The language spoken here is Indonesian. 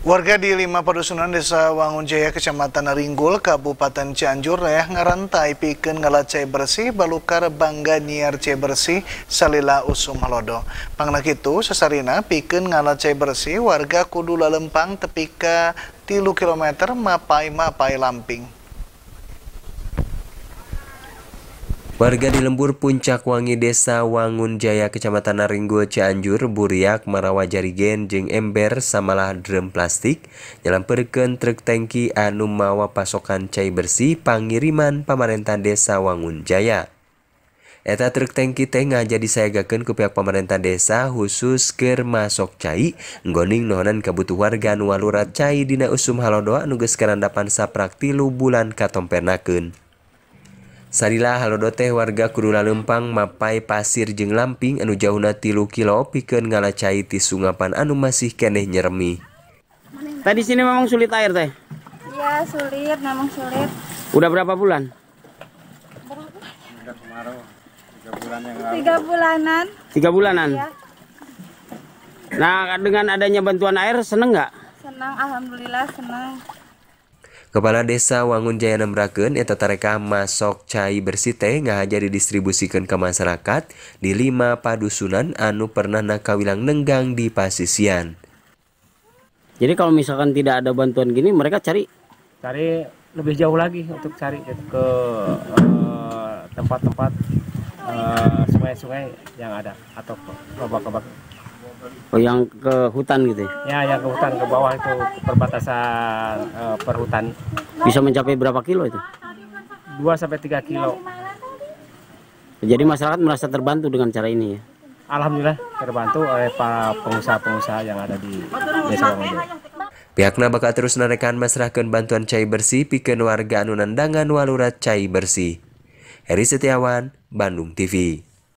Warga di lima perusunan desa Wangunjaya, kecamatan Ringgul, Kabupaten Cianjur, rayah ngarantai ngelat cai bersih, balukar bangga nyiar cai bersih, salila usum halodo. itu, sesarina, piken ngelat cai bersih, warga kudu lalempang tepika tilu kilometer mapai-mapai lamping. di lembur Puncak wangia Waun Jaya Kecamatan Ringgo Canianjur Burriaak meraawa jaigen jeng ember samalah drum plastik, Nyalam perken trukktengki anu mawa Pasokan Cai bersihpangiriman pamarentah Desa Waun Jaya. Eta trukktengki Ten jadi saya gakeun ku pihak pemerintah desa khusus Ker masukok Cai nggoning nonan kebutuh wargan walurat Cai Dina ussum Halodoa nuges Kerpan saprakti lu bulan Katopenakken. Sarilah halodoteh warga Kurula Lempang mapai pasir jeung lamping anu jauhna tilu kilo pikeun ngalacai ti sungapan anu masih keneh nyeremi. Tadi sini memang sulit air teh. Iya, sulit, memang sulit. Udah berapa bulan? Berapa? Tiga bulan yang lalu. Tiga bulanan. Tiga bulanan. Iya. Nah, dengan adanya bantuan air seneng nggak? Senang, alhamdulillah senang. Kepala Desa Wangun Jaya Nembraken eta tareka masok cai bersih teh ngahaja didistribusikan ke masyarakat di lima padusunan anu pernah nakawilang nenggang di pasisian. Jadi kalau misalkan tidak ada bantuan gini mereka cari cari lebih jauh lagi untuk cari ke eh, tempat-tempat uh, sungai-sungai yang ada atau ke lubang-lubang Oh, yang ke hutan gitu ya? Ya, yang ke hutan ke bawah itu perbatasan uh, perhutan. Bisa mencapai berapa kilo itu? 2 sampai 3 kilo. Jadi masyarakat merasa terbantu dengan cara ini ya? Alhamdulillah terbantu oleh para pengusaha-pengusaha yang ada di Desa Wangunjo. Pihaknya bakal terus narekan masrahkan bantuan cai bersih pikir warga anu walurat cai bersih. Heri Setiawan, Bandung TV.